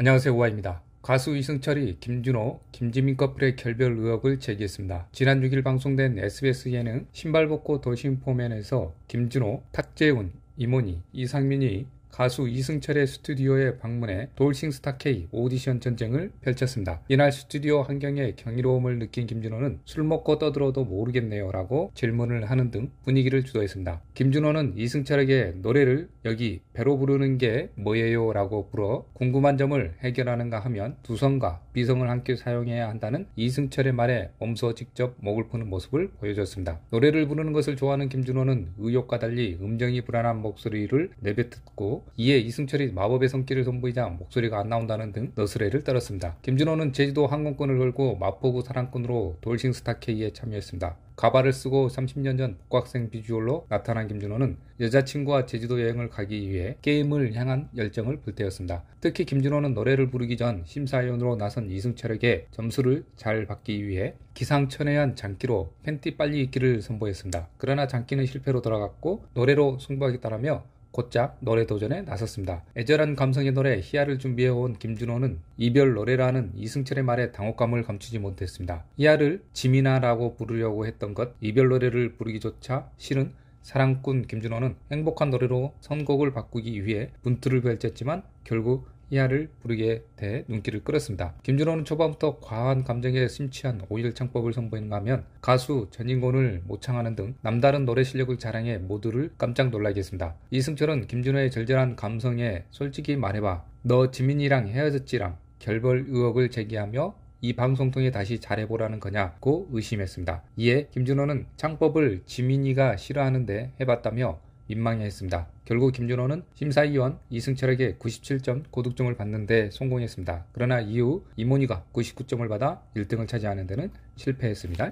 안녕하세요 우아입니다 가수 이승철이 김준호, 김지민 커플의 결별 의혹을 제기했습니다. 지난 6일 방송된 SBS 예능 신발 벗고 도심 포맨에서 김준호, 탁재훈, 이모니, 이상민이 가수 이승철의 스튜디오에 방문해 돌싱스타 K 오디션 전쟁을 펼쳤습니다. 이날 스튜디오 환경에 경이로움을 느낀 김준호는 술 먹고 떠들어도 모르겠네요 라고 질문을 하는 등 분위기를 주도했습니다. 김준호는 이승철에게 노래를 여기 배로 부르는 게 뭐예요 라고 물어 궁금한 점을 해결하는가 하면 두성과 미성을 함께 사용해야 한다는 이승철의 말에 몸소 직접 목을 푸는 모습을 보여줬습니다. 노래를 부르는 것을 좋아하는 김준호는 의욕과 달리 음정이 불안한 목소리를 내뱉고 이에 이승철이 마법의 성기를 선보이자 목소리가 안 나온다는 등 너스레를 떨었습니다. 김준호는 제주도 항공권을 걸고 마포구 사랑꾼으로 돌싱 스타K에 참여했습니다. 가발을 쓰고 30년 전 복학생 비주얼로 나타난 김준호는 여자친구와 제주도 여행을 가기 위해 게임을 향한 열정을 불태웠습니다. 특히 김준호는 노래를 부르기 전 심사위원으로 나선 이승철에게 점수를 잘 받기 위해 기상천외한 장기로 팬티 빨리 입기를 선보였습니다. 그러나 장기는 실패로 돌아갔고 노래로 승부하겠다라며 곧장 노래 도전에 나섰습니다. 애절한 감성의 노래 희아를 준비해온 김준호는 이별 노래라는 이승철의 말에 당혹감을 감추지 못했습니다. 희아를 지민아라고 부르려고 했던 것 이별 노래를 부르기조차 싫은 사랑꾼 김준호는 행복한 노래로 선곡을 바꾸기 위해 분투를 펼쳤지만 결국 이하를 부르게 돼 눈길을 끌었습니다. 김준호는 초반부터 과한 감정에 심취한 오일 창법을 선보이는가 하면 가수 전인곤을 모창하는 등 남다른 노래 실력을 자랑해 모두를 깜짝 놀라게 했습니다. 이승철은 김준호의 절절한 감성에 솔직히 말해봐 너 지민이랑 헤어졌지랑 결별 의혹을 제기하며 이 방송 통해 다시 잘해보라는 거냐고 의심했습니다. 이에 김준호는 창법을 지민이가 싫어하는데 해봤다며 민망해했습니다. 결국 김준호는 심사위원 이승철에게 97점 고득점을 받는데 성공했습니다. 그러나 이후 이모니가 99점을 받아 1등을 차지하는 데는 실패했습니다.